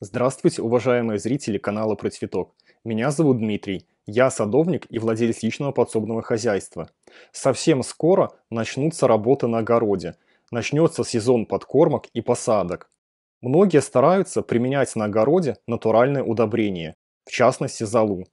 Здравствуйте, уважаемые зрители канала «Про цветок». Меня зовут Дмитрий, я садовник и владелец личного подсобного хозяйства. Совсем скоро начнутся работы на огороде, начнется сезон подкормок и посадок. Многие стараются применять на огороде натуральные удобрения, в частности золу.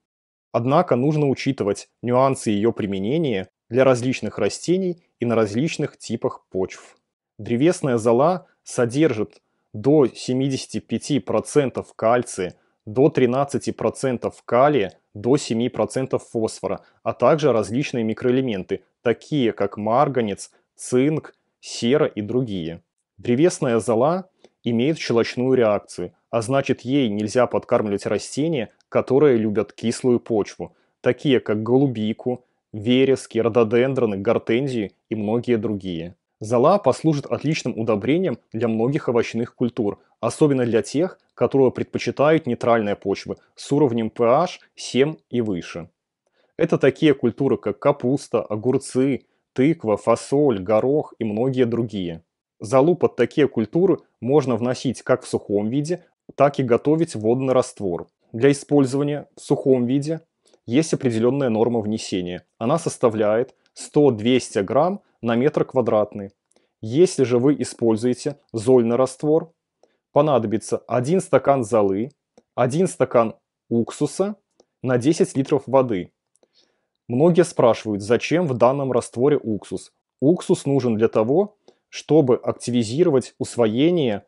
Однако нужно учитывать нюансы ее применения для различных растений и на различных типах почв. Древесная зола содержит до 75% кальция, до 13% калия, до 7% фосфора, а также различные микроэлементы, такие как марганец, цинк, сера и другие. Древесная зола имеет щелочную реакцию, а значит ей нельзя подкармливать растения, которые любят кислую почву, такие как голубику, верески, рододендроны, гортензии и многие другие. Зола послужит отличным удобрением для многих овощных культур, особенно для тех, которые предпочитают нейтральные почвы с уровнем pH 7 и выше. Это такие культуры, как капуста, огурцы, тыква, фасоль, горох и многие другие. Золу под такие культуры можно вносить как в сухом виде, так и готовить водный раствор. Для использования в сухом виде есть определенная норма внесения. Она составляет 100-200 грамм на метр квадратный. Если же вы используете зольный раствор, понадобится 1 стакан золы, 1 стакан уксуса на 10 литров воды. Многие спрашивают, зачем в данном растворе уксус. Уксус нужен для того, чтобы активизировать усвоение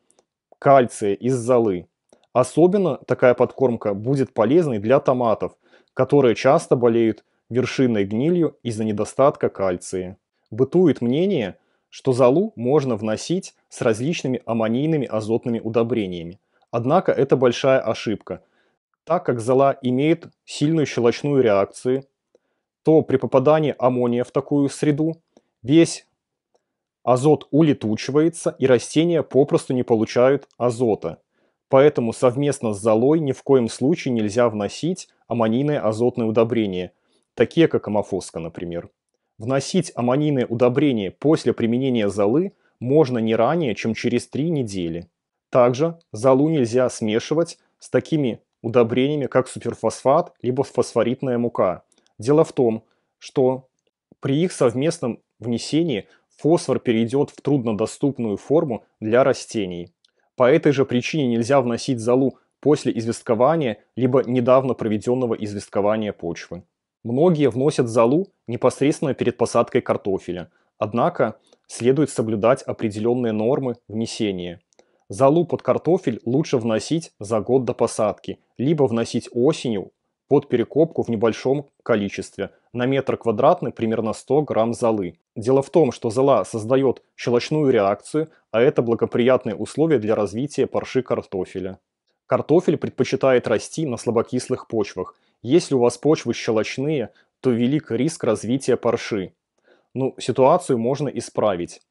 кальция из золы. Особенно такая подкормка будет полезной для томатов, которые часто болеют вершинной гнилью из-за недостатка кальция бытует мнение, что золу можно вносить с различными аммонийными азотными удобрениями. Однако это большая ошибка, так как зола имеет сильную щелочную реакцию, то при попадании аммония в такую среду весь азот улетучивается и растения попросту не получают азота. Поэтому совместно с золой ни в коем случае нельзя вносить аммонийные азотные удобрения, такие как амофоска, например. Вносить аммонийные удобрения после применения золы можно не ранее, чем через 3 недели. Также золу нельзя смешивать с такими удобрениями, как суперфосфат либо фосфоритная мука. Дело в том, что при их совместном внесении фосфор перейдет в труднодоступную форму для растений. По этой же причине нельзя вносить золу после известкования либо недавно проведенного известкования почвы. Многие вносят залу непосредственно перед посадкой картофеля, однако следует соблюдать определенные нормы внесения. Залу под картофель лучше вносить за год до посадки, либо вносить осенью под перекопку в небольшом количестве, на метр квадратный примерно 100 грамм золы. Дело в том, что зола создает щелочную реакцию, а это благоприятные условия для развития парши картофеля. Картофель предпочитает расти на слабокислых почвах – если у вас почвы щелочные, то велик риск развития парши. Ну, ситуацию можно исправить.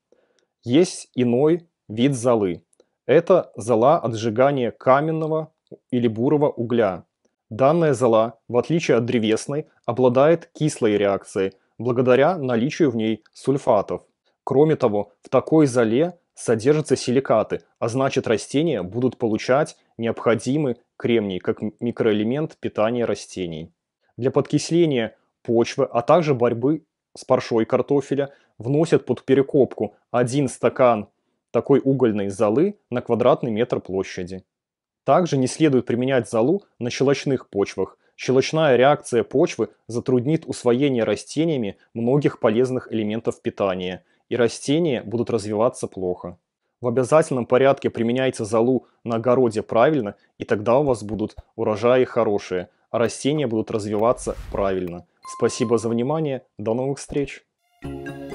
Есть иной вид золы. Это зола отжигания каменного или бурого угля. Данная зола, в отличие от древесной, обладает кислой реакцией, благодаря наличию в ней сульфатов. Кроме того, в такой золе содержатся силикаты, а значит растения будут получать необходимый кремний как микроэлемент питания растений. Для подкисления почвы, а также борьбы с паршой картофеля вносят под перекопку один стакан такой угольной золы на квадратный метр площади. Также не следует применять золу на щелочных почвах. Щелочная реакция почвы затруднит усвоение растениями многих полезных элементов питания, и растения будут развиваться плохо. В обязательном порядке применяйте залу на огороде правильно, и тогда у вас будут урожаи хорошие, а растения будут развиваться правильно. Спасибо за внимание, до новых встреч! Thank you